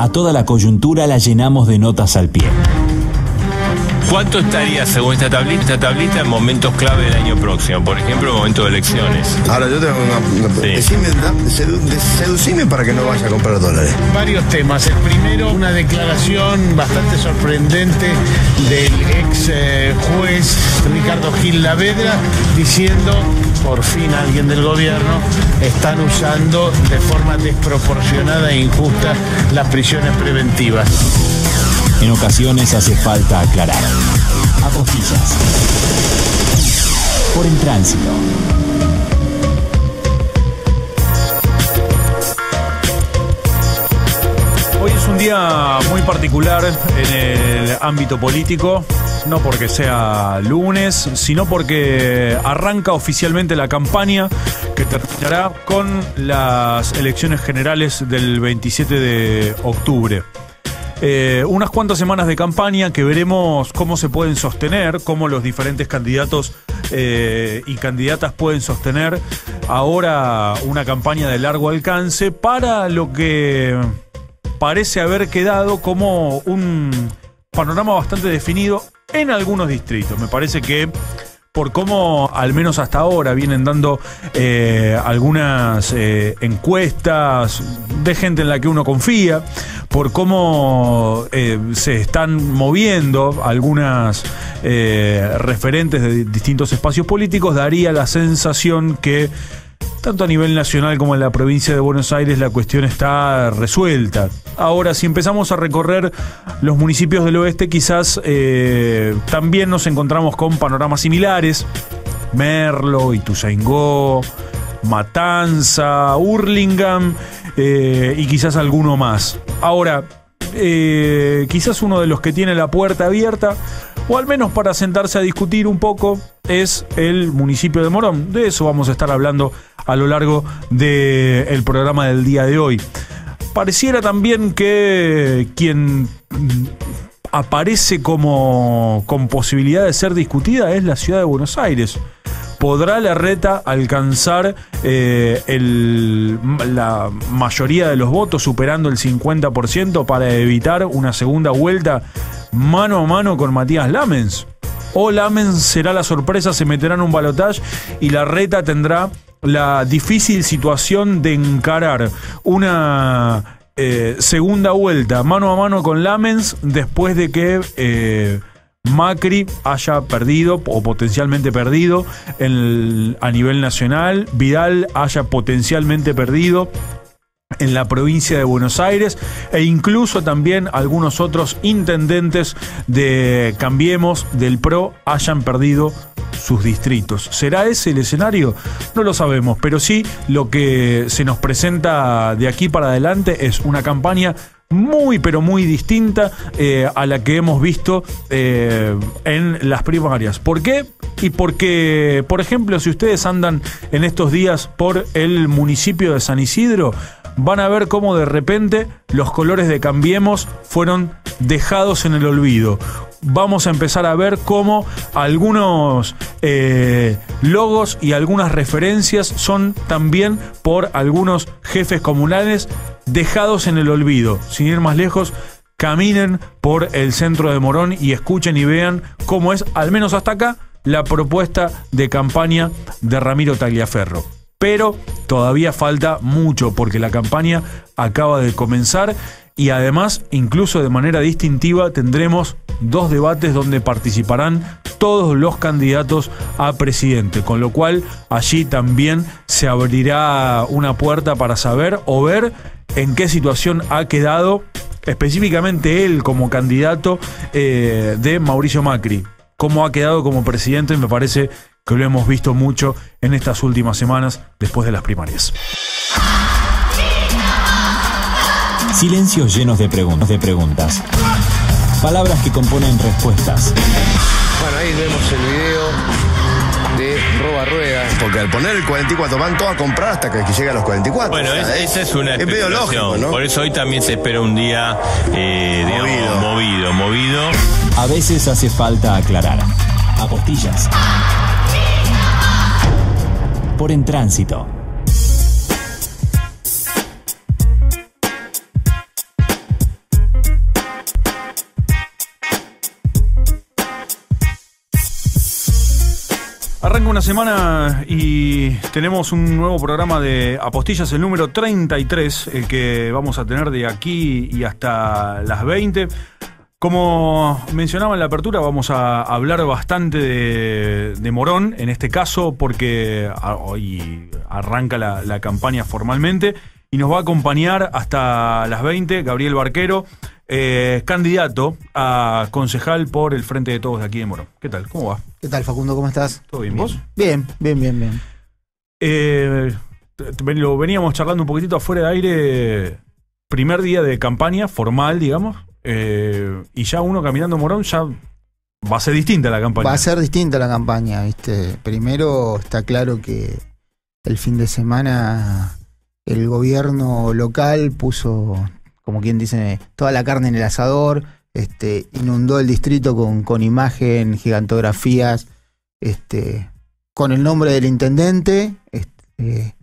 A toda la coyuntura la llenamos de notas al pie. ¿Cuánto estaría según esta tablita, en momentos clave del año próximo? Por ejemplo, momento de elecciones. Ahora yo tengo una. pregunta. seducime para que no vaya a comprar dólares. Varios temas. El primero, una declaración bastante sorprendente del ex eh, juez Ricardo Gil Lavedra diciendo, por fin alguien del gobierno, están usando de forma desproporcionada e injusta las prisiones preventivas. En ocasiones hace falta aclarar. A Por el tránsito. Hoy es un día muy particular en el ámbito político no porque sea lunes, sino porque arranca oficialmente la campaña que terminará con las elecciones generales del 27 de octubre. Eh, unas cuantas semanas de campaña que veremos cómo se pueden sostener, cómo los diferentes candidatos eh, y candidatas pueden sostener ahora una campaña de largo alcance para lo que parece haber quedado como un panorama bastante definido en algunos distritos. Me parece que por cómo, al menos hasta ahora, vienen dando eh, algunas eh, encuestas de gente en la que uno confía, por cómo eh, se están moviendo algunas referentes de distintos espacios políticos, daría la sensación que tanto a nivel nacional como en la provincia de Buenos Aires la cuestión está resuelta. Ahora, si empezamos a recorrer los municipios del oeste, quizás eh, también nos encontramos con panoramas similares. Merlo, Ituzaingó, Matanza, Hurlingham eh, y quizás alguno más. Ahora, eh, quizás uno de los que tiene la puerta abierta, o al menos para sentarse a discutir un poco, es el municipio de Morón. De eso vamos a estar hablando a lo largo del programa del día de hoy. Pareciera también que quien aparece como con posibilidad de ser discutida es la ciudad de Buenos Aires. ¿Podrá la reta alcanzar eh, la mayoría de los votos, superando el 50%, para evitar una segunda vuelta mano a mano con Matías Lamens? o Lamens será la sorpresa, se meterán en un balotaje y la reta tendrá la difícil situación de encarar una eh, segunda vuelta mano a mano con Lamens después de que eh, Macri haya perdido o potencialmente perdido a nivel nacional, Vidal haya potencialmente perdido en la provincia de Buenos Aires e incluso también algunos otros intendentes de Cambiemos del PRO hayan perdido sus distritos. ¿Será ese el escenario? No lo sabemos, pero sí lo que se nos presenta de aquí para adelante es una campaña muy pero muy distinta eh, a la que hemos visto eh, en las primarias. ¿Por qué? Y porque, por ejemplo, si ustedes andan en estos días por el municipio de San Isidro, van a ver cómo de repente los colores de Cambiemos fueron dejados en el olvido. Vamos a empezar a ver cómo algunos eh, logos y algunas referencias son también por algunos jefes comunales dejados en el olvido. Sin ir más lejos, caminen por el centro de Morón y escuchen y vean cómo es, al menos hasta acá, la propuesta de campaña de Ramiro Tagliaferro pero todavía falta mucho porque la campaña acaba de comenzar y además, incluso de manera distintiva, tendremos dos debates donde participarán todos los candidatos a presidente, con lo cual allí también se abrirá una puerta para saber o ver en qué situación ha quedado específicamente él como candidato eh, de Mauricio Macri. Cómo ha quedado como presidente me parece que lo hemos visto mucho en estas últimas semanas después de las primarias. Silencios llenos de preguntas, de preguntas. Palabras que componen respuestas. Bueno, ahí vemos el video de Roba Rueda. Porque al poner el 44 van todos a comprar hasta que llegue a los 44. Bueno, es, ¿Eh? esa es una es lógico, ¿no? Por eso hoy también se espera un día eh, ...de movido. movido, movido. A veces hace falta aclarar. Apostillas por En Tránsito. Arranca una semana y tenemos un nuevo programa de apostillas, el número 33, el que vamos a tener de aquí y hasta las 20. Como mencionaba en la apertura, vamos a hablar bastante de, Morón, en este caso, porque ah, hoy arranca la, campaña formalmente y nos va a acompañar hasta las 20 Gabriel Barquero, eh, candidato a concejal por el Frente de Todos de aquí de Morón. ¿Qué tal? ¿Cómo va? ¿Qué tal, Facundo? ¿Cómo estás? ¿Todo bien, bien. vos? Bien, bien, bien, bien. Eh, lo veníamos charlando un poquitito afuera de aire, primer día de campaña formal, digamos. Eh, y ya uno caminando Morón ya va a ser distinta la campaña. Va a ser distinta la campaña, ¿viste? Primero está claro que el fin de semana el gobierno local puso, como quien dice, toda la carne en el asador, este, inundó el distrito con, con imagen, gigantografías, este, con el nombre del intendente. Este,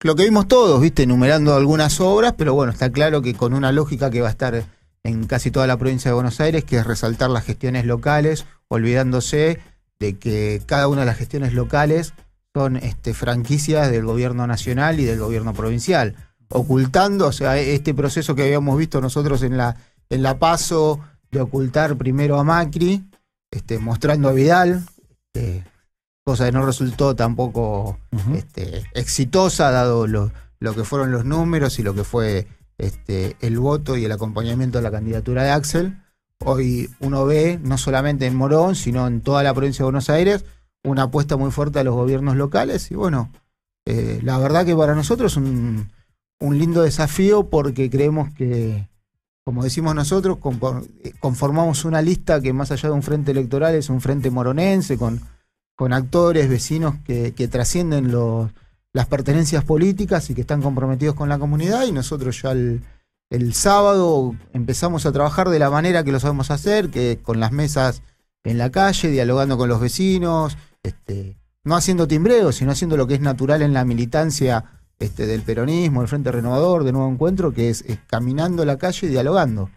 lo que vimos todos, ¿viste? Enumerando algunas obras, pero bueno, está claro que con una lógica que va a estar en casi toda la provincia de Buenos Aires, que es resaltar las gestiones locales, olvidándose de que cada una de las gestiones locales son este, franquicias del gobierno nacional y del gobierno provincial, ocultando, o sea, este proceso que habíamos visto nosotros en la, en la PASO de ocultar primero a Macri, este, mostrando a Vidal, cosa que no resultó tampoco este, exitosa, dado lo, lo que fueron los números y lo que fue este, el voto y el acompañamiento a la candidatura de Axel. Hoy uno ve, no solamente en Morón, sino en toda la provincia de Buenos Aires, una apuesta muy fuerte a los gobiernos locales. Y bueno, eh, la verdad que para nosotros es un, lindo desafío porque creemos que, como decimos nosotros, conformamos una lista que más allá de un frente electoral es un frente moronense con, actores, vecinos que trascienden los, las pertenencias políticas y que están comprometidos con la comunidad y nosotros ya el, sábado empezamos a trabajar de la manera que lo sabemos hacer, que con las mesas en la calle, dialogando con los vecinos, este, no haciendo timbreo, sino haciendo lo que es natural en la militancia este, del peronismo, el Frente Renovador, de Nuevo Encuentro, que es, caminando la calle y dialogando.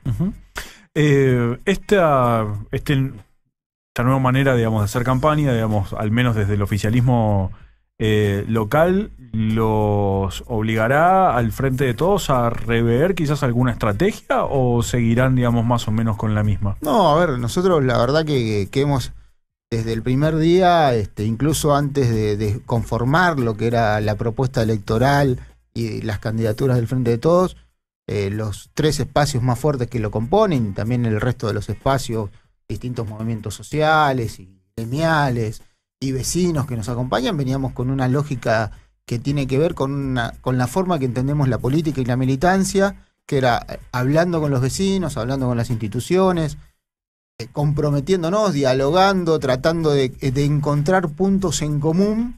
Eh, esta, este, esta nueva manera, digamos, de hacer campaña, digamos, al menos desde el oficialismo eh, local los obligará al frente de todos a rever quizás alguna estrategia o seguirán, digamos, más o menos con la misma? No, a ver, nosotros la verdad que, hemos desde el primer día, este, incluso antes de, conformar lo que era la propuesta electoral y las candidaturas del Frente de Todos, eh, los tres espacios más fuertes que lo componen, también el resto de los espacios, distintos movimientos sociales y gremiales, y vecinos que nos acompañan, veníamos con una lógica que tiene que ver con, una, con la forma que entendemos la política y la militancia, que era eh, hablando con los vecinos, hablando con las instituciones, eh, comprometiéndonos, dialogando, tratando eh, de, encontrar puntos en común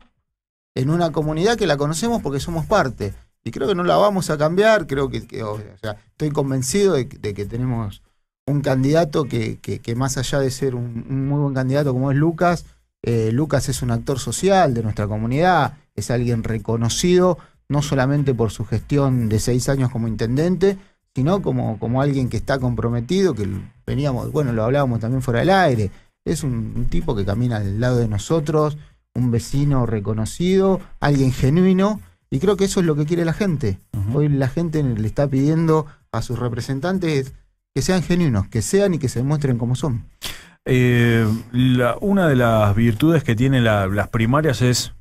en una comunidad que la conocemos porque somos parte. Y creo que no la vamos a cambiar, creo que, estoy convencido de, que tenemos un candidato que, más allá de ser un muy buen candidato como es Lucas, eh, Lucas es un actor social de nuestra comunidad, es alguien reconocido no solamente por su gestión de seis años como intendente, sino como, como alguien que está comprometido, que veníamos, bueno, lo hablábamos también fuera del aire, es un, tipo que camina al lado de nosotros, un vecino reconocido, alguien genuino, y creo que eso es lo que quiere la gente. Hoy la gente le está pidiendo a sus representantes que sean genuinos, que sean y que se demuestren como son. Eh, una de las virtudes que tienen las primarias es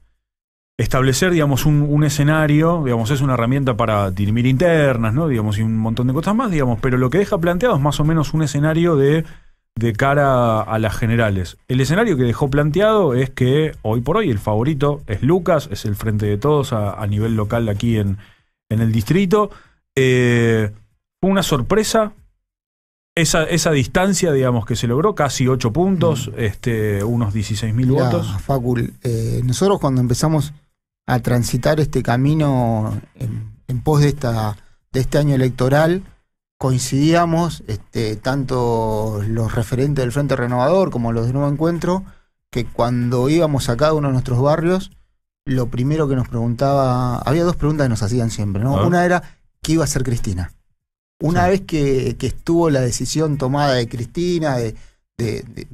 establecer, digamos, un, escenario, digamos, es una herramienta para dirimir internas, ¿no? Digamos, y un montón de cosas más, digamos, pero lo que deja planteado es más o menos un escenario de, cara a las generales. El escenario que dejó planteado es que hoy por hoy el favorito es Lucas, es el frente de todos a, nivel local aquí en, el distrito. Eh, una sorpresa esa, esa distancia, digamos, que se logró, casi 8 puntos, mm. este, unos 16 mil votos. Facul, eh, nosotros cuando empezamos a transitar este camino en, pos de, esta, de este año electoral, coincidíamos, este, tanto los referentes del Frente Renovador como los de Nuevo Encuentro, que cuando íbamos a cada uno de nuestros barrios, lo primero que nos preguntaba, había dos preguntas que nos hacían siempre, ¿no? Una era, ¿qué iba a hacer Cristina? Una vez que, estuvo la decisión tomada de Cristina de,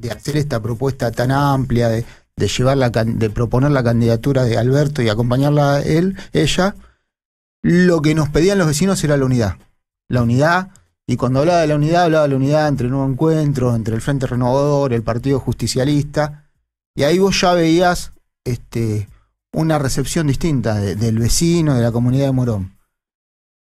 hacer esta propuesta tan amplia, de, llevar de proponer la candidatura de Alberto y acompañarla él, ella, lo que nos pedían los vecinos era la unidad. La unidad, y cuando hablaba de la unidad, hablaba de la unidad entre el nuevo encuentro, entre el Frente Renovador, el Partido Justicialista, y ahí vos ya veías este, una recepción distinta del vecino, de la comunidad de Morón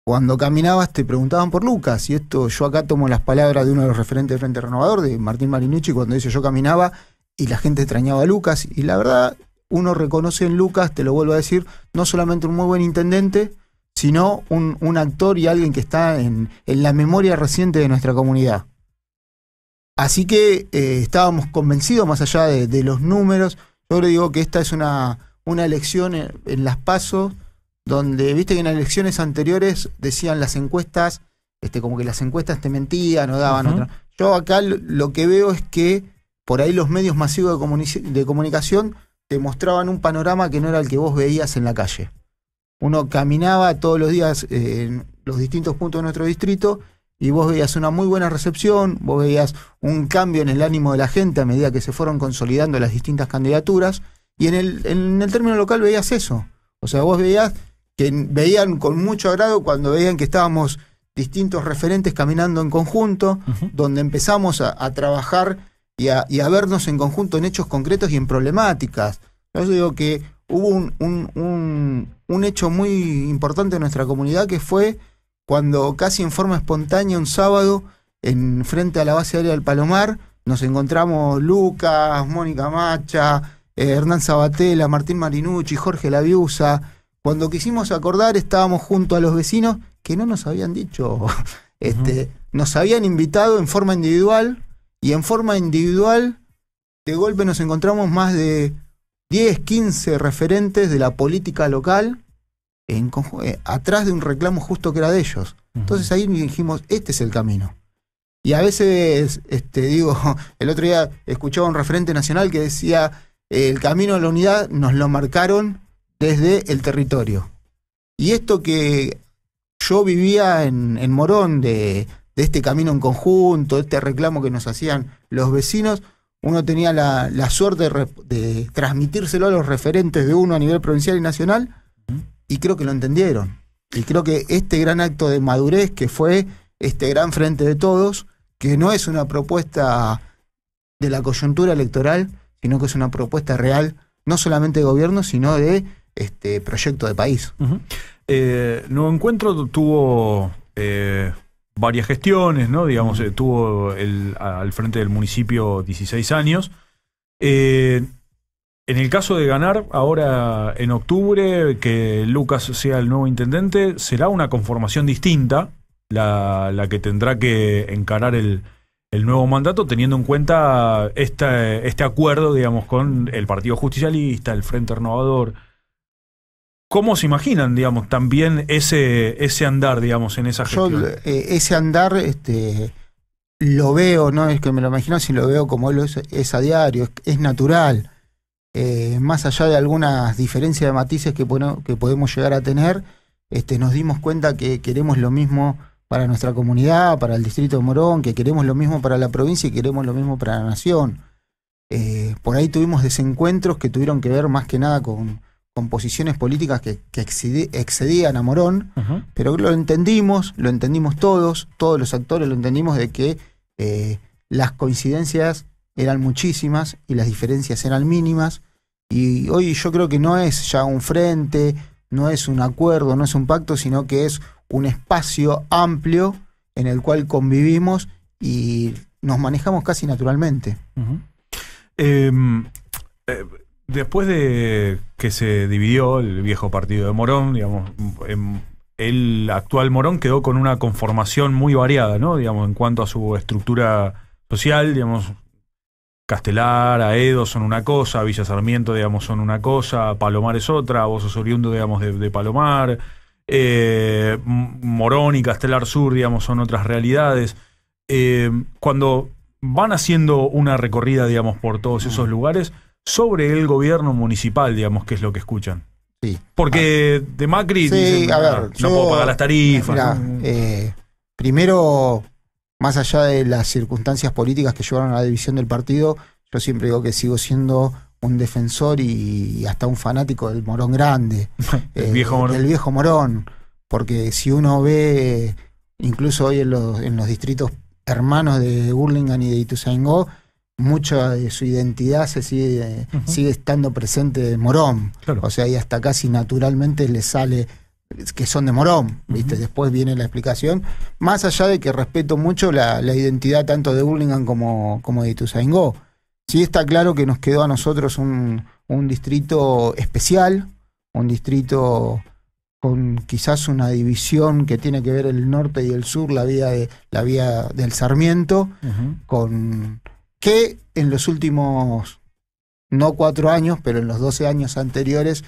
cuando caminabas te preguntaban por Lucas, y esto yo acá tomo las palabras de uno de los referentes del Frente Renovador, de Martín Marinucci, cuando dice yo caminaba y la gente extrañaba a Lucas, y la verdad, uno reconoce en Lucas, te lo vuelvo a decir, no solamente un muy buen intendente, sino un, actor y alguien que está en, la memoria reciente de nuestra comunidad. Así que eh, estábamos convencidos, más allá de, los números, yo le digo que esta es una, una elección en, en las pasos donde, viste que en elecciones anteriores decían las encuestas, este, como que las encuestas te mentían o daban otra. Yo acá lo que veo es que por ahí los medios masivos de, comunicación te mostraban un panorama que no era el que vos veías en la calle. Uno caminaba todos los días eh, en los distintos puntos de nuestro distrito y vos veías una muy buena recepción, vos veías un cambio en el ánimo de la gente a medida que se fueron consolidando las distintas candidaturas, y en el, en el término local veías eso. O sea, vos veías que veían con mucho agrado cuando veían que estábamos distintos referentes caminando en conjunto, donde empezamos a, trabajar y a, vernos en conjunto en hechos concretos y en problemáticas. Yo digo que hubo un, hecho muy importante en nuestra comunidad que fue cuando casi en forma espontánea un sábado, en frente a la base aérea del Palomar, nos encontramos Lucas, Mónica Macha, eh, Hernán Sabatella, Martín Marinucci, Jorge Labiusa, cuando quisimos acordar estábamos junto a los vecinos que no nos habían dicho, este, nos habían invitado en forma individual y en forma individual de golpe nos encontramos más de 10, 15 referentes de la política local en, eh, atrás de un reclamo justo que era de ellos. Entonces ahí dijimos, este es el camino. Y a veces, este, digo, el otro día escuchaba un referente nacional que decía, el camino a la unidad nos lo marcaron desde el territorio. Y esto que yo vivía en, Morón, de, este camino en conjunto, este reclamo que nos hacían los vecinos, uno tenía la, suerte de, de, transmitírselo a los referentes de uno a nivel provincial y nacional, y creo que lo entendieron. Y creo que este gran acto de madurez que fue este gran frente de todos, que no es una propuesta de la coyuntura electoral, sino que es una propuesta real, no solamente de gobierno, sino de este proyecto de país. Eh, nuevo Encuentro tuvo eh, varias gestiones, ¿no? Digamos, eh, tuvo al frente del municipio 16 años. en el caso de ganar ahora en octubre, que Lucas sea el nuevo intendente, será una conformación distinta la, que tendrá que encarar el, nuevo mandato, teniendo en cuenta este acuerdo, digamos, con el Partido Justicialista, el Frente Renovador, ¿Cómo se imaginan, digamos, también ese, ese andar, digamos, en esa gestión? Yo eh, ese andar este, lo veo, no es que me lo imagino, sino lo veo como es, a diario, es, natural. Eh, más allá de algunas diferencias de matices que, que podemos llegar a tener, este, nos dimos cuenta que queremos lo mismo para nuestra comunidad, para el distrito de Morón, que queremos lo mismo para la provincia y queremos lo mismo para la nación. Eh, por ahí tuvimos desencuentros que tuvieron que ver más que nada con, con posiciones políticas que, excedían a Morón, pero lo entendimos, lo entendimos todos, todos los actores lo entendimos de que eh, las coincidencias eran muchísimas y las diferencias eran mínimas. Y hoy yo creo que no es ya un frente, no es un acuerdo, no es un pacto, sino que es un espacio amplio en el cual convivimos y nos manejamos casi naturalmente después de que se dividió el viejo partido de Morón, digamos, em, el actual Morón quedó con una conformación muy variada, ¿no? Digamos, en cuanto a su estructura social, digamos, Castelar, Aedo son una cosa, Villa Sarmiento, digamos, son una cosa, Palomar es otra, vos sos oriundo, digamos, de, Palomar, eh, Morón y Castelar Sur, digamos, son otras realidades. Eh, cuando van haciendo una recorrida, digamos, por todos esos mm. lugares, sobre el gobierno municipal, digamos, que es lo que escuchan. Sí. Porque ah. de Macri sí, a ver, no, puedo pagar las tarifas. Mm. Eh, primero, más allá de las circunstancias políticas que llevaron a la división del partido, yo siempre digo que sigo siendo un defensor y, hasta un fanático del Morón Grande, eh, el viejo morón. del viejo Morón, porque si uno ve, incluso hoy en los, en los distritos hermanos de Burlingame y de Ituzaingó, mucha de su identidad se sigue, sigue estando presente de Morón. O sea, y hasta casi naturalmente le sale que son de Morón, ¿viste? Después viene la explicación. Más allá de que respeto mucho la, identidad tanto de Burlingame como, de Ituzaingó. Sí está claro que nos quedó a nosotros un, distrito especial, un distrito con quizás una división que tiene que ver el norte y el sur, la vía, de, la vía del Sarmiento, con que en los últimos, no cuatro años, pero en los doce años anteriores,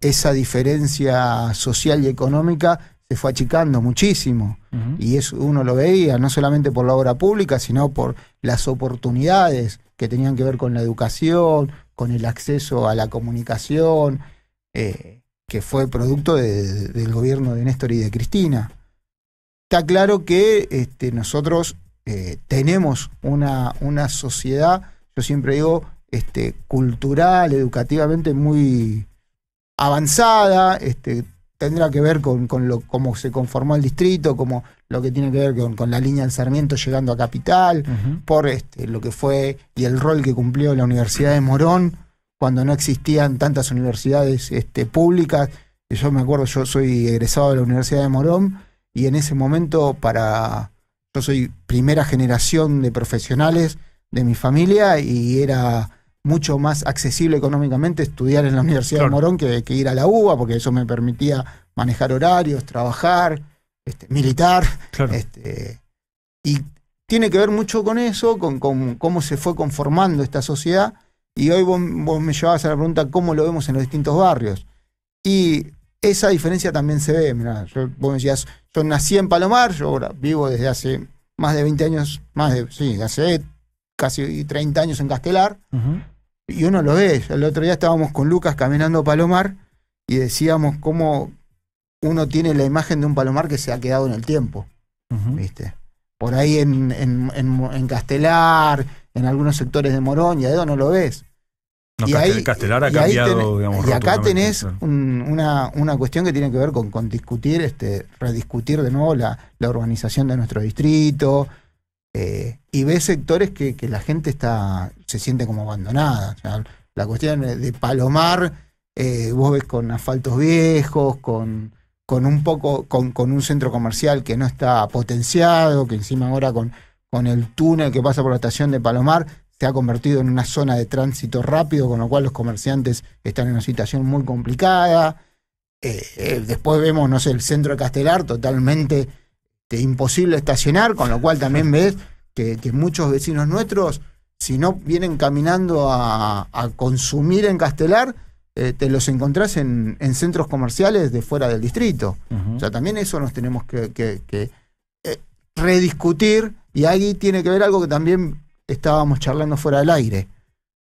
esa diferencia social y económica se fue achicando muchísimo. Y eso uno lo veía, no solamente por la obra pública, sino por las oportunidades que tenían que ver con la educación, con el acceso a la comunicación, eh, que fue producto del gobierno de Néstor y de Cristina. Está claro que este, nosotros eh, tenemos una, una sociedad, yo siempre digo, este, cultural, educativamente muy avanzada, este, tendrá que ver con, lo, cómo se conformó el distrito, como lo que tiene que ver con, la línea del Sarmiento llegando a Capital, por este, lo que fue y el rol que cumplió la Universidad de Morón cuando no existían tantas universidades públicas. Yo me acuerdo, yo soy egresado de la Universidad de Morón y en ese momento para yo soy primera generación de profesionales de mi familia y era mucho más accesible económicamente estudiar en la Universidad de Morón que, ir a la UBA, porque eso me permitía manejar horarios, trabajar, este, militar. Este, y tiene que ver mucho con eso, con, cómo se fue conformando esta sociedad. Y hoy vos, vos me llevabas a la pregunta cómo lo vemos en los distintos barrios. Y esa diferencia también se ve. yo, decías, yo nací en Palomar, yo ahora vivo desde hace más de 20 años, más de, sí, hace casi 30 años en Castelar, y uno lo ve. El otro día estábamos con Lucas caminando Palomar y decíamos cómo uno tiene la imagen de un Palomar que se ha quedado en el tiempo, ¿viste? Por ahí en, en, en, Castelar, en algunos sectores de Morón y no lo ves. No, y, Castelar Y acá tenés una, cuestión que tiene que ver con, con discutir, este, rediscutir de nuevo la, la urbanización de nuestro distrito. Eh, y ves sectores que, la gente está se siente como abandonada. la cuestión de Palomar, eh, vos ves con asfaltos viejos, con, con un poco, con, un centro comercial que no está potenciado, que encima ahora con, con el túnel que pasa por la estación de Palomar, se ha convertido en una zona de tránsito rápido, con lo cual los comerciantes están en una situación muy complicada. Eh, eh, después vemos, no sé, el centro de Castelar totalmente eh, imposible estacionar, con lo cual también ves que, muchos vecinos nuestros, si no vienen caminando a, consumir en Castelar, te los encontrás en, centros comerciales de fuera del distrito. O sea, también eso nos tenemos que, que rediscutir y ahí tiene que ver algo que también estábamos charlando fuera del aire.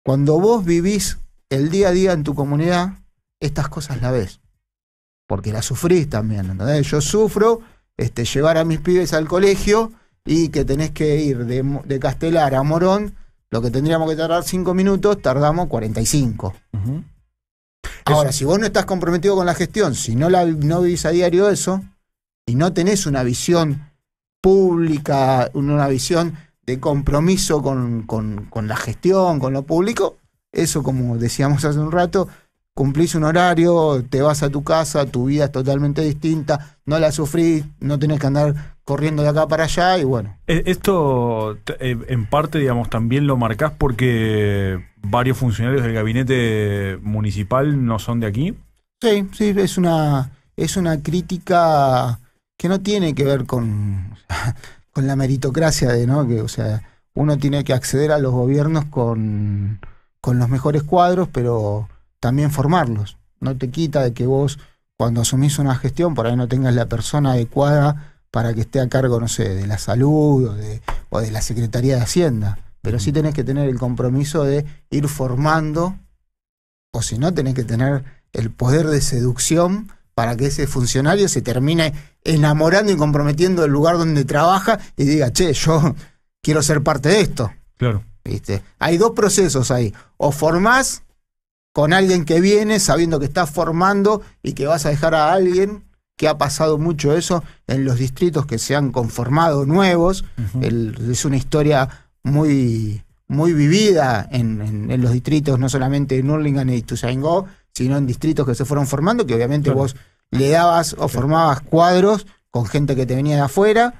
Cuando vos vivís el día a día en tu comunidad, estas cosas la ves. Porque las sufrís también, ¿entendés? Yo sufro este, llevar a mis pibes al colegio y que tenés que ir de, Castelar a Morón, lo que tendríamos que tardar 5 minutos, tardamos 45. y cinco Ahora, si vos no estás comprometido con la gestión, si no, la, no vivís a diario eso, y no tenés una visión pública, una visión de compromiso con, la gestión, con lo público, eso como decíamos hace un rato, cumplís un horario, te vas a tu casa, tu vida es totalmente distinta, no la sufrís, no tenés que andar corriendo de acá para allá y bueno. E, esto eh, en parte, digamos, también lo marcas porque varios funcionarios del gabinete municipal no son de aquí. Sí, sí, es una, es una crítica que no tiene que ver con con la meritocracia de, ¿no? Que, o sea, uno tiene que acceder a los gobiernos con, con los mejores cuadros, pero también formarlos. No te quita de que vos, cuando asumís una gestión, por ahí no tengas la persona adecuada para que esté a cargo, no sé, de la salud o de, o de la Secretaría de Hacienda. Pero sí tenés que tener el compromiso de ir formando, o si no, tenés que tener el poder de seducción para que ese funcionario se termine enamorando y comprometiendo el lugar donde trabaja y diga, che, yo quiero ser parte de esto. Claro. Hay dos procesos ahí. O formás con alguien que viene sabiendo que estás formando y que vas a dejar a alguien, que ha pasado mucho eso en los distritos que se han conformado nuevos. es una historia muy, muy vivida en, los distritos, no solamente en Urlingan y Ituzaingó, sino en distritos que se fueron formando, que obviamente vos le dabas o formabas cuadros con gente que te venía de afuera,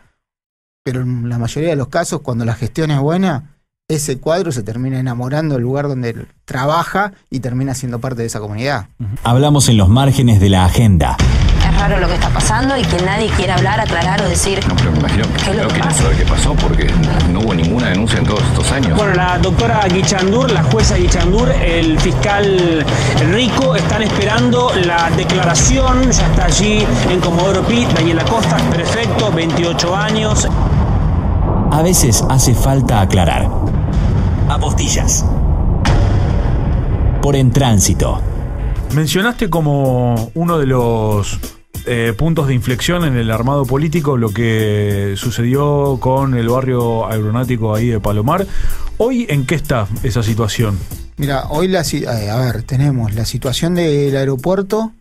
pero en la mayoría de los casos, cuando la gestión es buena, ese cuadro se termina enamorando del lugar donde trabaja y termina siendo parte de esa comunidad. Hablamos en los márgenes de la agenda claro lo que está pasando y que nadie quiera hablar, aclarar o decir. No, pero me imagino que no quieren saber qué pasó porque no hubo ninguna denuncia en todos estos años. Bueno, la doctora Guichandur, la jueza Guichandur, el fiscal Rico están esperando la declaración. Ya está allí en Comodoro Pi, Daniela Costa, prefecto, 28 años. A veces hace falta aclarar. Apostillas. Por en tránsito. Mencionaste como uno de los eh, puntos de inflexión en el armado político, lo que sucedió con el barrio aeronáutico ahí de Palomar. ¿Hoy en qué está esa situación? Mira, hoy la eh, a ver, tenemos la situación del aeropuerto,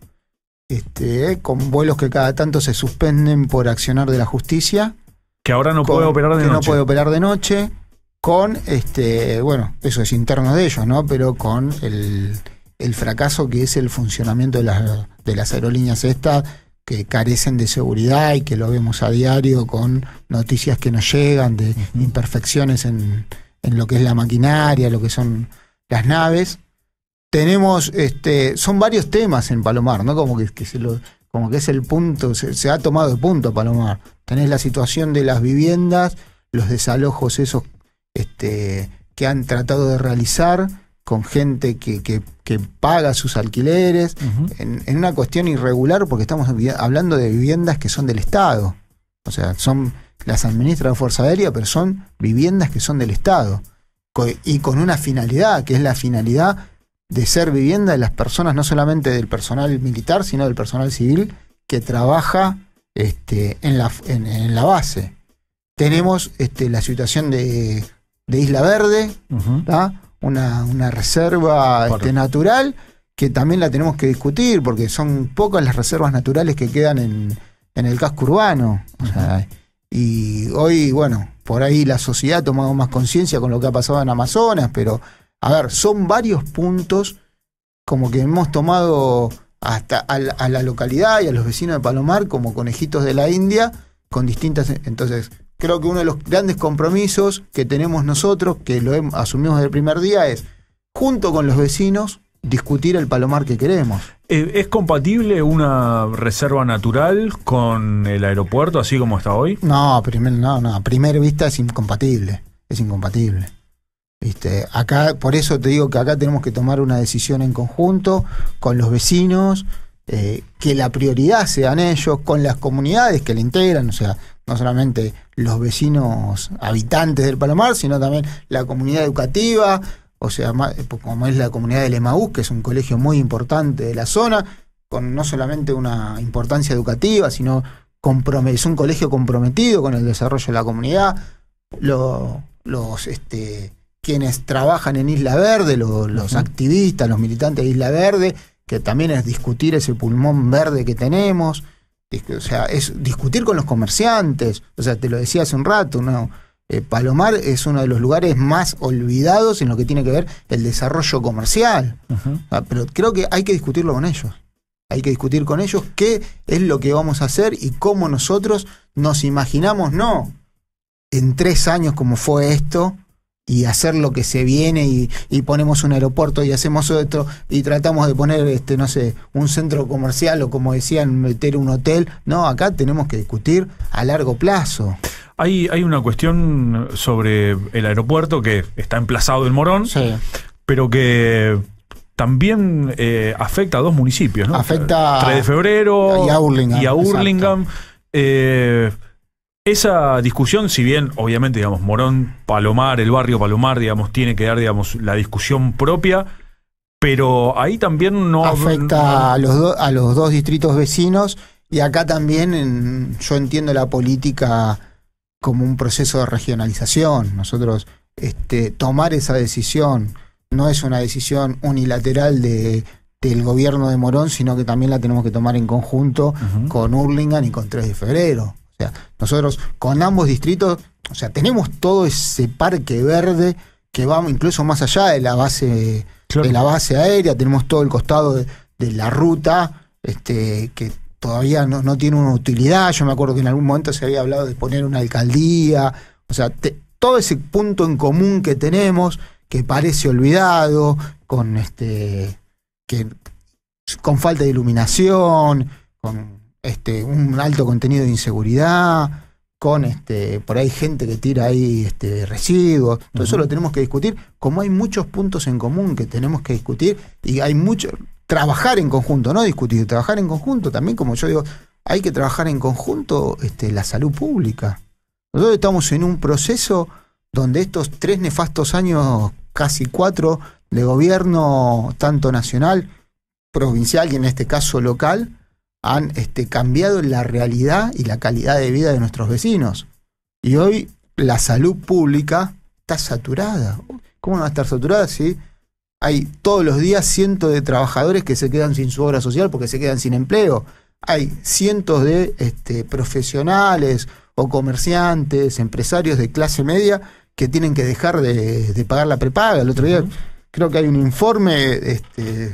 este, con vuelos que cada tanto se suspenden por accionar de la justicia. Que ahora no puede operar de que no puede operar de noche. Con, este, bueno, eso es interno de ellos, ¿no? Pero con el, fracaso que es el funcionamiento de las, de las aerolíneas estas que carecen de seguridad y que lo vemos a diario con noticias que nos llegan de imperfecciones en, lo que es la maquinaria, lo que son las naves. Tenemos, este, son varios temas en Palomar, ¿no? Como que, se como que es el punto, se, ha tomado el punto Palomar. Tenés la situación de las viviendas, los desalojos esos este, que han tratado de realizar, con gente que, paga sus alquileres, en, una cuestión irregular porque estamos hablando de viviendas que son del Estado. O sea, son las administra la Fuerza Aérea, pero son viviendas que son del Estado. Y con una finalidad, que es la finalidad de ser vivienda de las personas, no solamente del personal militar, sino del personal civil que trabaja este, en, la, en, la base. Tenemos este, la situación de, Isla Verde, uh una, reserva este, natural que también la tenemos que discutir porque son pocas las reservas naturales que quedan en, el casco urbano. y hoy, bueno, por ahí la sociedad ha tomado más conciencia con lo que ha pasado en Amazonas, pero a ver, son varios puntos como que hemos tomado hasta a la, la localidad y a los vecinos de Palomar como conejitos de la India con distintas... Entonces, creo que uno de los grandes compromisos que tenemos nosotros, que lo asumimos desde el primer día, es, junto con los vecinos, discutir el palomar que queremos. Eh, ¿Es compatible una reserva natural con el aeropuerto, así como está hoy? No, primer, no, no. a primera vista es incompatible. Es incompatible. Este, acá, por eso te digo que acá tenemos que tomar una decisión en conjunto con los vecinos, eh, que la prioridad sean ellos, con las comunidades que le integran, o sea, no solamente los vecinos habitantes del Palomar, sino también la comunidad educativa, o sea, eh, como es la comunidad del EMAUS, que es un colegio muy importante de la zona, con no solamente una importancia educativa, sino es un colegio comprometido con el desarrollo de la comunidad, los este, quienes trabajan en Isla Verde, los activistas, los militantes de Isla Verde, que también es discutir ese pulmón verde que tenemos, o sea, es discutir con los comerciantes, o sea, te lo decía hace un rato, ¿no? Eh, Palomar es uno de los lugares más olvidados en lo que tiene que ver el desarrollo comercial, ah, pero creo que hay que discutirlo con ellos. Hay que discutir con ellos qué es lo que vamos a hacer y cómo nosotros nos imaginamos, no en tres años como fue esto, y hacer lo que se viene y, ponemos un aeropuerto y hacemos otro y tratamos de poner este no sé un centro comercial o como decían meter un hotel no acá tenemos que discutir a largo plazo hay hay una cuestión sobre el aeropuerto que está emplazado en Morón pero que también eh, afecta a dos municipios no afecta 3 de febrero y a Hurlingham, y a esa discusión, si bien obviamente, digamos, Morón, Palomar, el barrio Palomar, digamos, tiene que dar, digamos, la discusión propia, pero ahí también no... Afecta a los, a los dos distritos vecinos y acá también yo entiendo la política como un proceso de regionalización. Nosotros este, tomar esa decisión no es una decisión unilateral de del gobierno de Morón, sino que también la tenemos que tomar en conjunto con Urlingan y con 3 de febrero nosotros con ambos distritos, o sea, tenemos todo ese parque verde que va incluso más allá de la base de la base aérea, tenemos todo el costado de, la ruta, este, que todavía no, tiene una utilidad. Yo me acuerdo que en algún momento se había hablado de poner una alcaldía, o sea, todo ese punto en común que tenemos, que parece olvidado, con este que con falta de iluminación, con este, un alto contenido de inseguridad, con este, por ahí gente que tira ahí este, residuos. Todo eso lo tenemos que discutir, como hay muchos puntos en común que tenemos que discutir y hay mucho, trabajar en conjunto, no discutir, trabajar en conjunto también, como yo digo, hay que trabajar en conjunto este, la salud pública. Nosotros estamos en un proceso donde estos tres nefastos años, casi cuatro, de gobierno tanto nacional, provincial y en este caso local, han este, cambiado la realidad y la calidad de vida de nuestros vecinos. Y hoy la salud pública está saturada. ¿Cómo no va a estar saturada si hay todos los días cientos de trabajadores que se quedan sin su obra social porque se quedan sin empleo? Hay cientos de este, profesionales o comerciantes, empresarios de clase media que tienen que dejar de, pagar la prepaga. El otro día creo que hay un informe, este,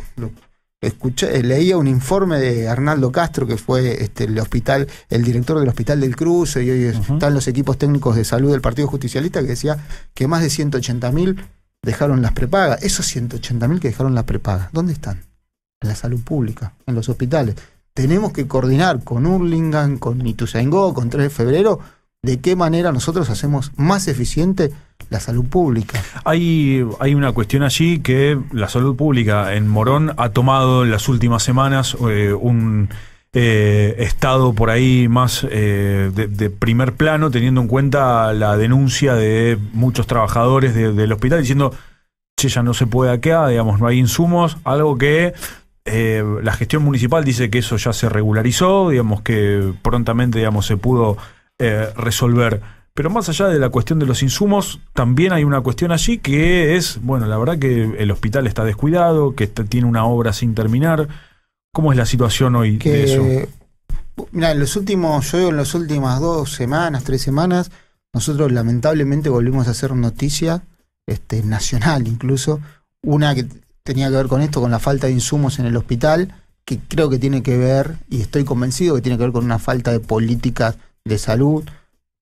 escuché, eh, leía un informe de Arnaldo Castro, que fue este, el hospital, el director del hospital del Cruce, y hoy están los equipos técnicos de salud del Partido Justicialista, que decía que más de 180.000 dejaron las prepagas. Esos 180.000 que dejaron las prepagas, ¿dónde están? En la salud pública, en los hospitales. Tenemos que coordinar con Urlingan, con Ituzaingó, con 3 de febrero, de qué manera nosotros hacemos más eficiente la salud pública. Hay, hay una cuestión allí que la salud pública en Morón ha tomado en las últimas semanas eh, un eh, estado por ahí más eh, de, primer plano, teniendo en cuenta la denuncia de muchos trabajadores del hospital diciendo, che, ya no se puede acá, digamos, no hay insumos, algo que la gestión municipal dice que eso ya se regularizó, digamos que prontamente digamos, se pudo eh, resolver. Pero más allá de la cuestión de los insumos, también hay una cuestión allí que es, bueno, la verdad que el hospital está descuidado, que tiene una obra sin terminar. ¿Cómo es la situación hoy de eso? Mira, en los últimos, yo digo, en las últimas dos semanas, tres semanas, nosotros lamentablemente volvimos a hacer noticia este, nacional incluso. Una que tenía que ver con esto, con la falta de insumos en el hospital, que creo que tiene que ver, y estoy convencido que tiene que ver con una falta de políticas de salud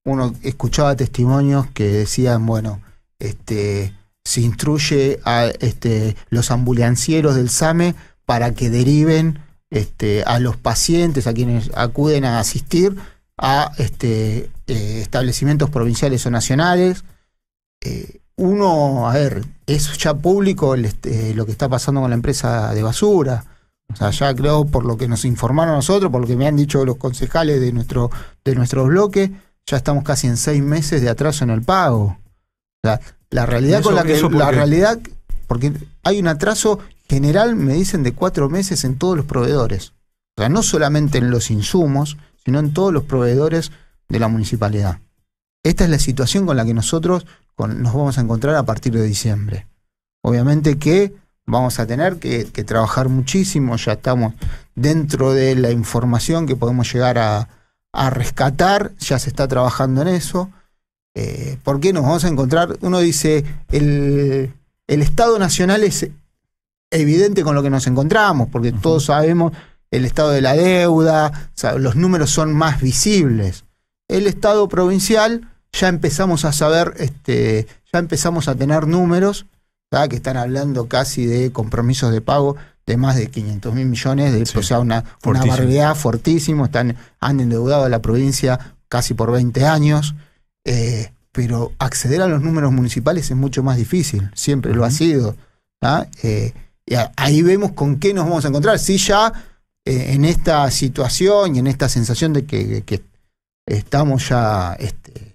uno escuchaba testimonios que decían, bueno, este, se instruye a este, los ambulancieros del SAME para que deriven este, a los pacientes, a quienes acuden a asistir a este, eh, establecimientos provinciales o nacionales. Eh, uno, a ver, es ya público este, lo que está pasando con la empresa de basura. O sea, ya creo por lo que nos informaron nosotros, por lo que me han dicho los concejales de nuestro, de nuestro bloque, ya estamos casi en seis meses de atraso en el pago. O la realidad con la que la realidad, porque hay un atraso general, me dicen, de cuatro meses en todos los proveedores. O sea, no solamente en los insumos, sino en todos los proveedores de la municipalidad. Esta es la situación con la que nosotros nos vamos a encontrar a partir de diciembre. Obviamente que vamos a tener que trabajar muchísimo, ya estamos dentro de la información que podemos llegar a, a rescatar, ya se está trabajando en eso. Eh, qué nos vamos a encontrar? Uno dice, el, Estado Nacional es evidente con lo que nos encontramos, porque todos sabemos el estado de la deuda, los números son más visibles. El Estado provincial ya empezamos a saber, este, ya empezamos a tener números que están hablando casi de compromisos de pago de más de 500 mil millones, de, sea, una, una fortísimo, están, han endeudado a la provincia casi por 20 años, eh, pero acceder a los números municipales es mucho más difícil, siempre lo ha sido. ¿ah? Eh, y ahí vemos con qué nos vamos a encontrar, si ya eh, en esta situación y en esta sensación de que, que estamos ya... Este,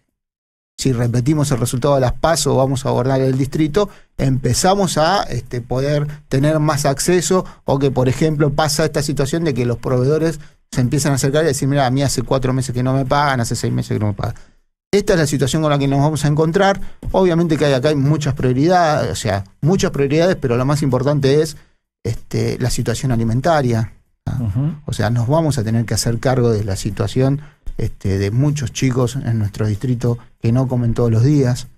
si repetimos el resultado de las PASO, vamos a abordar el distrito, empezamos a este, poder tener más acceso o que, por ejemplo, pasa esta situación de que los proveedores se empiezan a acercar y decir, mira, a mí hace cuatro meses que no me pagan, hace seis meses que no me pagan. Esta es la situación con la que nos vamos a encontrar. Obviamente que hay acá hay muchas prioridades, o sea, muchas prioridades, pero lo más importante es este, la situación alimentaria. O sea, nos vamos a tener que hacer cargo de la situación este, de muchos chicos en nuestro distrito que no comen todos los días.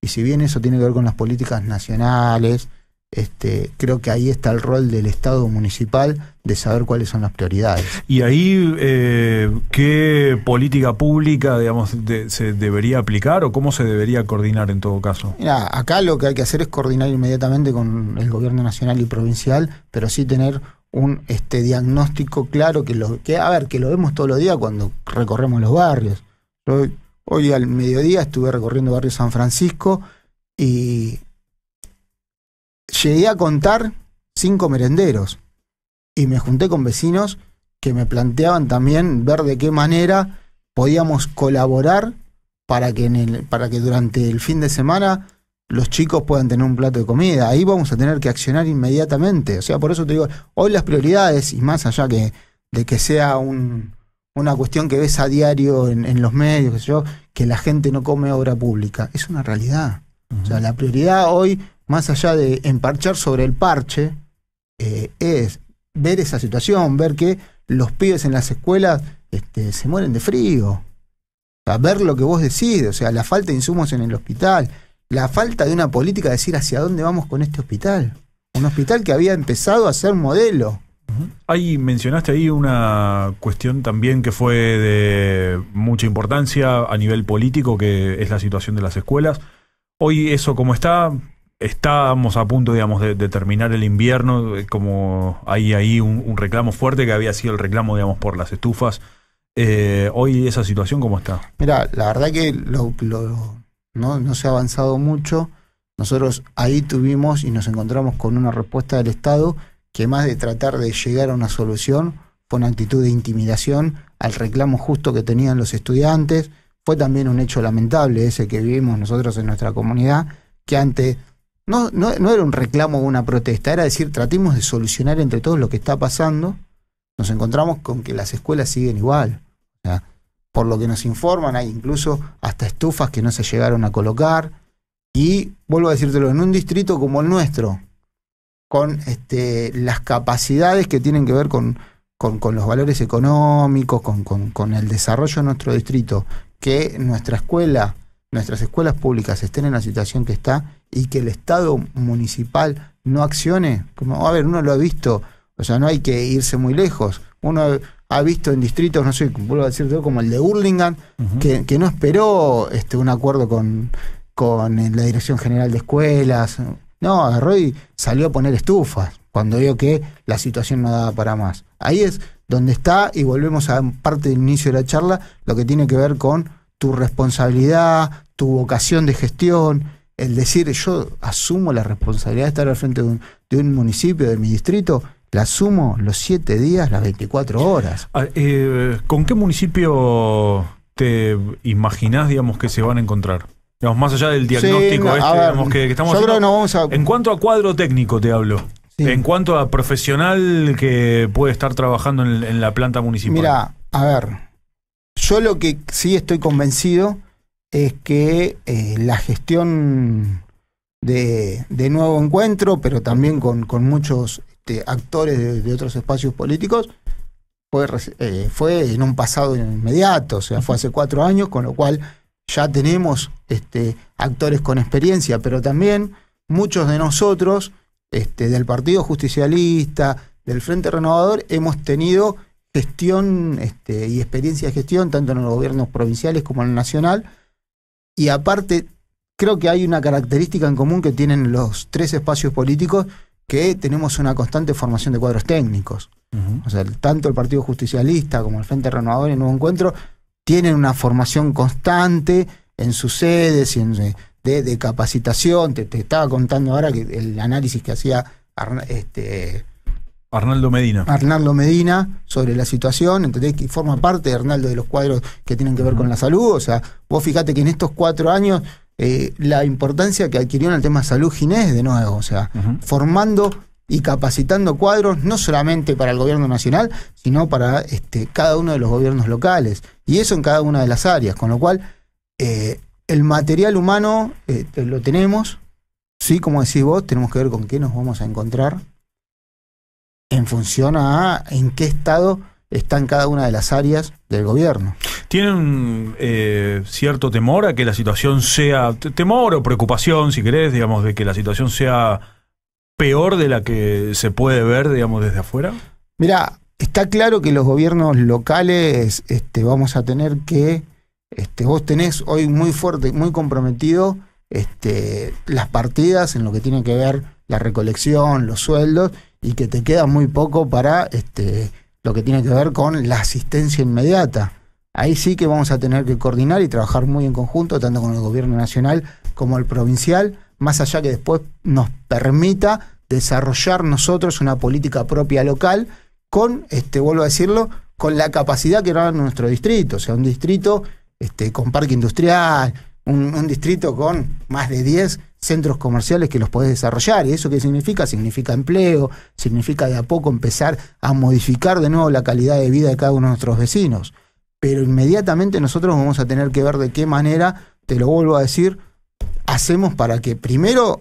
Y si bien eso tiene que ver con las políticas nacionales, este, creo que ahí está el rol del Estado municipal de saber cuáles son las prioridades. Y ahí, eh, ¿qué política pública digamos, se debería aplicar o cómo se debería coordinar en todo caso? Mira, acá lo que hay que hacer es coordinar inmediatamente con el gobierno nacional y provincial, pero sí tener un este, diagnóstico claro que lo que a ver que lo vemos todos los días cuando recorremos los barrios. hoy al mediodía estuve recorriendo barrio San Francisco y llegué a contar cinco merenderos y me junté con vecinos que me planteaban también ver de qué manera podíamos colaborar para que en el, para que durante el fin de semana los chicos puedan tener un plato de comida. Ahí vamos a tener que accionar inmediatamente. O sea, por eso te digo, hoy las prioridades, y más allá que, de que sea una cuestión que ves a diario en, los medios, que, yo, que la gente no come obra pública, es una realidad. O sea, la prioridad hoy, más allá de emparchar sobre el parche, eh, es ver esa situación, ver que los pibes en las escuelas este, se mueren de frío. O ver lo que vos decís, o sea, la falta de insumos en el hospital la falta de una política de decir hacia dónde vamos con este hospital. Un hospital que había empezado a ser modelo. Ahí mencionaste ahí una cuestión también que fue de mucha importancia a nivel político, que es la situación de las escuelas. Hoy eso como está, estábamos a punto, digamos, de, terminar el invierno, eh, como hay ahí un, reclamo fuerte que había sido el reclamo, digamos, por las estufas. Eh, hoy esa situación cómo está. Mira, la verdad que lo, ¿no? se ha avanzado mucho. Nosotros ahí tuvimos y nos encontramos con una respuesta del Estado que más de tratar de llegar a una solución, fue una actitud de intimidación al reclamo justo que tenían los estudiantes. Fue también un hecho lamentable ese que vivimos nosotros en nuestra comunidad, que ante no, no, era un reclamo o una protesta, era decir, tratemos de solucionar entre todos lo que está pasando. Nos encontramos con que las escuelas siguen igual por lo que nos informan, hay incluso hasta estufas que no se llegaron a colocar. Y vuelvo a decírtelo, en un distrito como el nuestro, con este, las capacidades que tienen que ver con, los valores económicos, con, con, el desarrollo de nuestro distrito, que nuestra escuela, nuestras escuelas públicas estén en la situación que está y que el Estado municipal no accione. Como, a ver, uno lo ha visto, o sea, no hay que irse muy lejos. Uno ha visto en distritos, no sé, vuelvo a decir todo como el de Hurlingham, que, no esperó este, un acuerdo con, con eh, la Dirección General de Escuelas. No, agarró y salió a poner estufas cuando vio que la situación no daba para más. Ahí es donde está, y volvemos a parte del inicio de la charla, lo que tiene que ver con tu responsabilidad, tu vocación de gestión, el decir yo asumo la responsabilidad de estar al frente de un, de un municipio, de mi distrito, la sumo los siete días, las 24 horas. Ah, eh, ¿Con qué municipio te imaginás, digamos, que se van a encontrar? más allá del diagnóstico este, que, estamos En cuanto a cuadro técnico te hablo. En cuanto a profesional que puede estar trabajando en, la planta municipal. Mira, a ver, yo lo que sí estoy convencido es que eh, la gestión de, nuevo encuentro, pero también con, con muchos este, actores de, otros espacios políticos, eh, fue, en un pasado inmediato, o sea, fue hace cuatro años, con lo cual ya tenemos este, actores con experiencia, pero también muchos de nosotros, este, del Partido Justicialista, del Frente Renovador, hemos tenido gestión y experiencia de gestión, tanto en los gobiernos provinciales como en el nacional. Y aparte, creo que hay una característica en común que tienen los tres espacios políticos, que tenemos una constante formación de cuadros técnicos. O sea, tanto el Partido Justicialista como el Frente Renovador y el Nuevo Encuentro tienen una formación constante en sus sedes y en, eh, de, capacitación. Te, estaba contando ahora que el análisis que hacía este, Arnaldo Medina. Arnaldo Medina sobre la situación, ¿entendés? Que forma parte de Arnaldo de los cuadros que tienen que ver con la salud. O sea, vos fíjate que en estos cuatro años eh, la importancia que adquirió en el tema de salud Ginés de nuevo, o sea, formando y capacitando cuadros no solamente para el gobierno nacional, sino para este, cada uno de los gobiernos locales, y eso en cada una de las áreas, con lo cual eh, el material humano este, lo tenemos, sí, como decís vos, tenemos que ver con qué nos vamos a encontrar en función a en qué estado está en cada una de las áreas del gobierno. ¿Tienen eh, cierto temor a que la situación sea, temor o preocupación, si querés, digamos, de que la situación sea peor de la que se puede ver, digamos, desde afuera? Mira, está claro que los gobiernos locales este, vamos a tener que, este, vos tenés hoy muy fuerte, muy comprometido este, las partidas en lo que tiene que ver la recolección, los sueldos, y que te queda muy poco para este, lo que tiene que ver con la asistencia inmediata. Ahí sí que vamos a tener que coordinar y trabajar muy en conjunto, tanto con el gobierno nacional como el provincial, más allá que después nos permita desarrollar nosotros una política propia local con, este, vuelvo a decirlo, con la capacidad que era nuestro distrito, o sea, un distrito este, con parque industrial, un, distrito con más de 10 centros comerciales que los podés desarrollar. ¿Y eso qué significa? Significa empleo, significa de a poco empezar a modificar de nuevo la calidad de vida de cada uno de nuestros vecinos. Pero inmediatamente nosotros vamos a tener que ver de qué manera, te lo vuelvo a decir, hacemos para que primero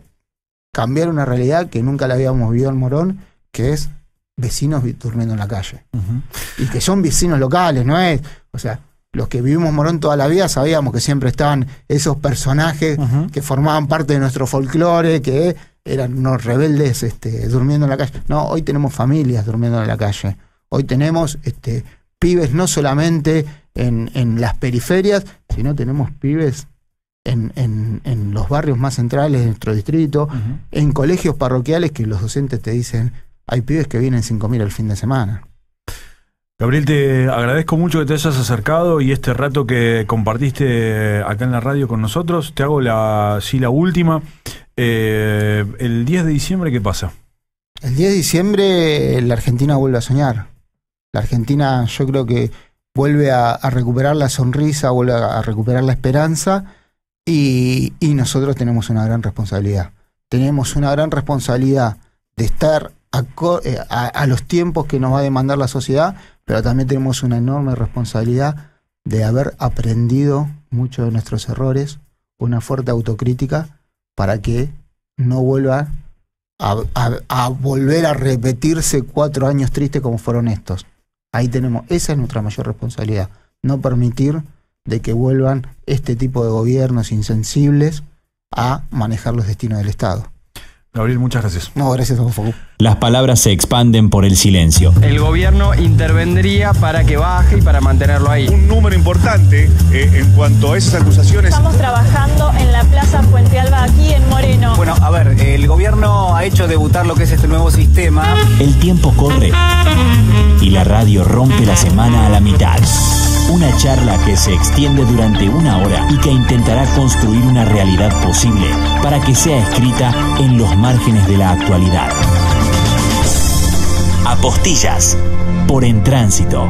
cambiar una realidad que nunca la habíamos vivido en Morón, que es vecinos durmiendo en la calle. Y que son vecinos locales, ¿no es? O sea, los que vivimos Morón toda la vida sabíamos que siempre estaban esos personajes que formaban parte de nuestro folclore, que eran unos rebeldes este, durmiendo en la calle. No, hoy tenemos familias durmiendo en la calle. Hoy tenemos este, pibes no solamente en, las periferias, sino tenemos pibes en, los barrios más centrales de nuestro distrito, en colegios parroquiales que los docentes te dicen, hay pibes que vienen 5.000 el fin de semana. Gabriel, te agradezco mucho que te hayas acercado y este rato que compartiste eh, acá en la radio con nosotros. Te hago la, sí, la última. Eh, el 10 de diciembre, ¿qué pasa? El 10 de diciembre eh, la Argentina vuelve a soñar. La Argentina yo creo que vuelve a, recuperar la sonrisa, vuelve a, recuperar la esperanza y, nosotros tenemos una gran responsabilidad. Tenemos una gran responsabilidad de estar a, a, los tiempos que nos va a demandar la sociedad, pero también tenemos una enorme responsabilidad de haber aprendido muchos de nuestros errores, una fuerte autocrítica para que no vuelva a, a, volver a repetirse cuatro años tristes como fueron estos. Ahí tenemos, esa es nuestra mayor responsabilidad, no permitir de que vuelvan este tipo de gobiernos insensibles a manejar los destinos del Estado. Gabriel, muchas gracias. No, gracias don Las palabras se expanden por el silencio. El gobierno intervendría para que baje y para mantenerlo ahí. Un número importante eh, en cuanto a esas acusaciones. Estamos trabajando en la Plaza Puente Alba, aquí en Moreno. Bueno, a ver, el gobierno ha hecho debutar lo que es este nuevo sistema. El tiempo corre y la radio rompe la semana a la mitad. Una charla que se extiende durante una hora y que intentará construir una realidad posible para que sea escrita en los márgenes de la actualidad. Apostillas por En Tránsito.